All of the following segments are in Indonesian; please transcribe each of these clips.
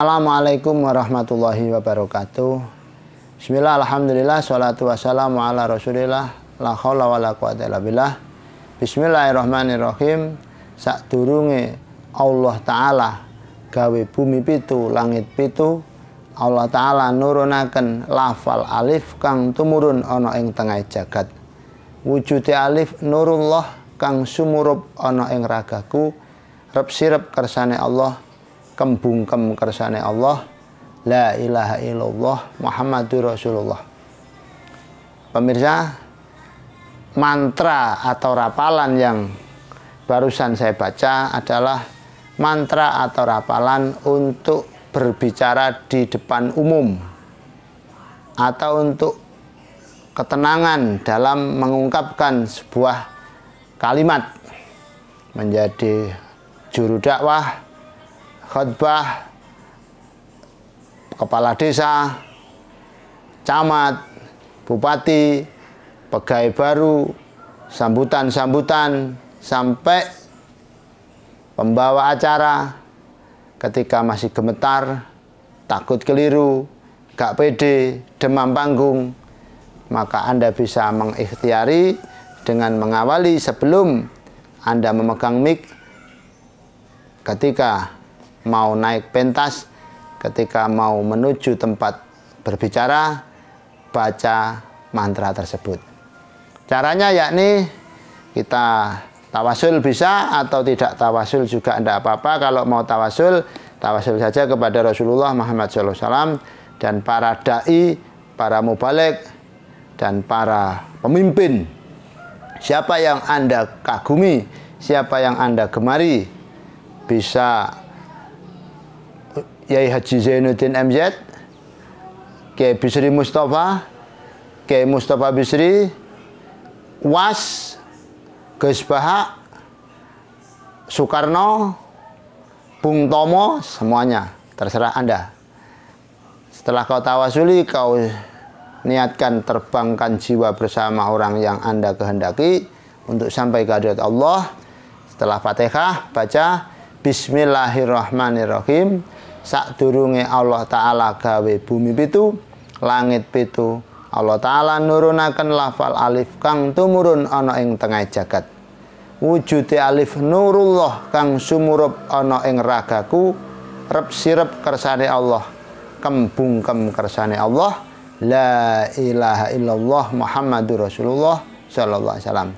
Assalamualaikum warahmatullahi wabarakatuh. Bismillah, alhamdulillah, salatu wassalamu ala rasulillah, la khawla wa la quwata illa billah. Bismillahirrahmanirrahim. Sak Allah Ta'ala gawe bumi pitu, langit pitu, Allah Ta'ala nurunaken lafal alif kang tumurun ono ing tengah jagat. Wujudi alif nurullah kang sumurup ono ing ragaku, rep sirep kersane Allah kembungkem kersane Allah la ilaha illallah Muhammadur Rasulullah pemirsa mantra atau rapalan yang barusan saya baca adalah mantra atau rapalan untuk berbicara di depan umum atau untuk ketenangan dalam mengungkapkan sebuah kalimat menjadi juru dakwah khotbah kepala desa, camat, bupati, pegawai baru, sambutan-sambutan sampai pembawa acara ketika masih gemetar, takut keliru, gak pede, demam panggung, maka Anda bisa mengikhtiari dengan mengawali sebelum Anda memegang mic ketika mau naik pentas, ketika mau menuju tempat berbicara, baca mantra tersebut. Caranya yakni kita tawasul bisa atau tidak tawasul juga tidak apa-apa. Kalau mau tawasul, tawasul saja kepada Rasulullah Muhammad SAW dan para da'i, para mubalik, dan para pemimpin. Siapa yang Anda kagumi, siapa yang Anda gemari, bisa Yai Haji Zainuddin MZ, Kiai Bisri Mustafa, Kiai Mustafa Bisri, Was, Gus Bahak, Soekarno, Bung Tomo, semuanya terserah Anda. Setelah kau tawasuli, kau niatkan terbangkan jiwa bersama orang yang Anda kehendaki untuk sampai ke hadirat Allah. Setelah Fatihah, baca Bismillahirrahmanirrahim durunge Allah taala gawe bumi pitu langit pitu Allah taala nurunaken lafal alif kang tumurun ana ing tengah jagat wujude alif nurullah kang sumurup ana ing ragaku rep sirep kersane Allah kembung kem kersane Allah la ilaha illallah Muhammadur Rasulullah sallallahu alaihi wasallam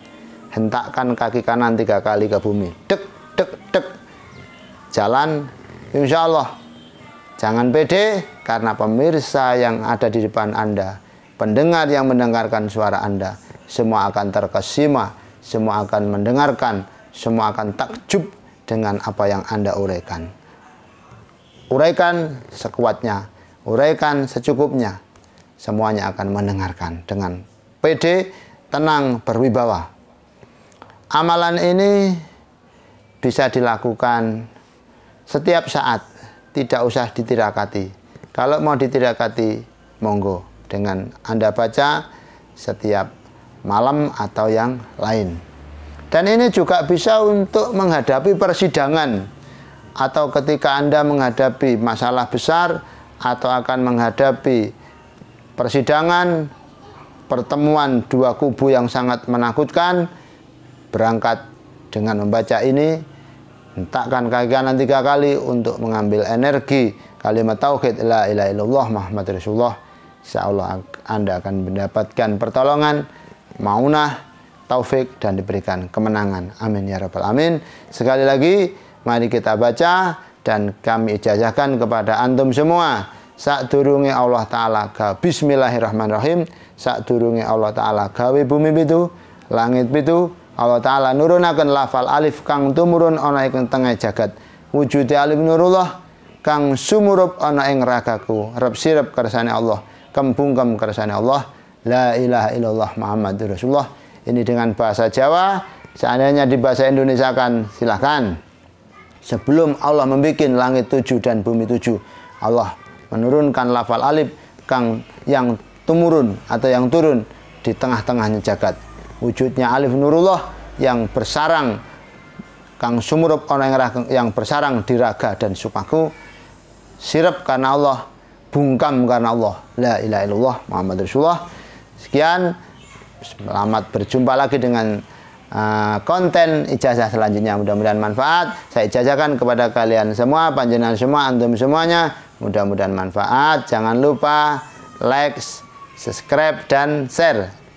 hentakkan kaki kanan tiga kali ke bumi dek dek dek jalan insya Allah Jangan pede karena pemirsa yang ada di depan Anda, pendengar yang mendengarkan suara Anda, semua akan terkesima, semua akan mendengarkan, semua akan takjub dengan apa yang Anda uraikan. Uraikan sekuatnya, uraikan secukupnya. Semuanya akan mendengarkan dengan pede, tenang, berwibawa. Amalan ini bisa dilakukan setiap saat tidak usah ditirakati. Kalau mau ditirakati, monggo dengan Anda baca setiap malam atau yang lain. Dan ini juga bisa untuk menghadapi persidangan atau ketika Anda menghadapi masalah besar atau akan menghadapi persidangan pertemuan dua kubu yang sangat menakutkan berangkat dengan membaca ini Hentakkan kaki kanan tiga kali untuk mengambil energi kalimat tauhid la ilaha illallah Muhammad Rasulullah. Insyaallah Anda akan mendapatkan pertolongan, maunah, taufik dan diberikan kemenangan. Amin ya rabbal amin. Sekali lagi mari kita baca dan kami ijazahkan kepada antum semua. Sak durunge Allah taala ga bismillahirrahmanirrahim, sak durunge Allah taala gawe bumi itu, langit itu. Allah taala nurunakan lafal alif kang tumurun ana ing tengah jagat wujud alif nurullah kang sumurup ana ing ragaku rep sirep kersane Allah kembungkem kersane Allah la ilaha illallah Muhammad Rasulullah ini dengan bahasa Jawa seandainya di bahasa Indonesia kan silahkan sebelum Allah membuat langit tujuh dan bumi tujuh Allah menurunkan lafal alif kang yang tumurun atau yang turun di tengah-tengahnya jagat wujudnya Alif Nurullah yang bersarang kang sumurup orang yang bersarang di raga dan supaku sirep karena Allah bungkam karena Allah la ilaha illallah Muhammad Rasulullah sekian selamat berjumpa lagi dengan uh, konten ijazah selanjutnya mudah-mudahan manfaat saya ijazahkan kepada kalian semua panjenengan semua antum semuanya mudah-mudahan manfaat jangan lupa like subscribe dan share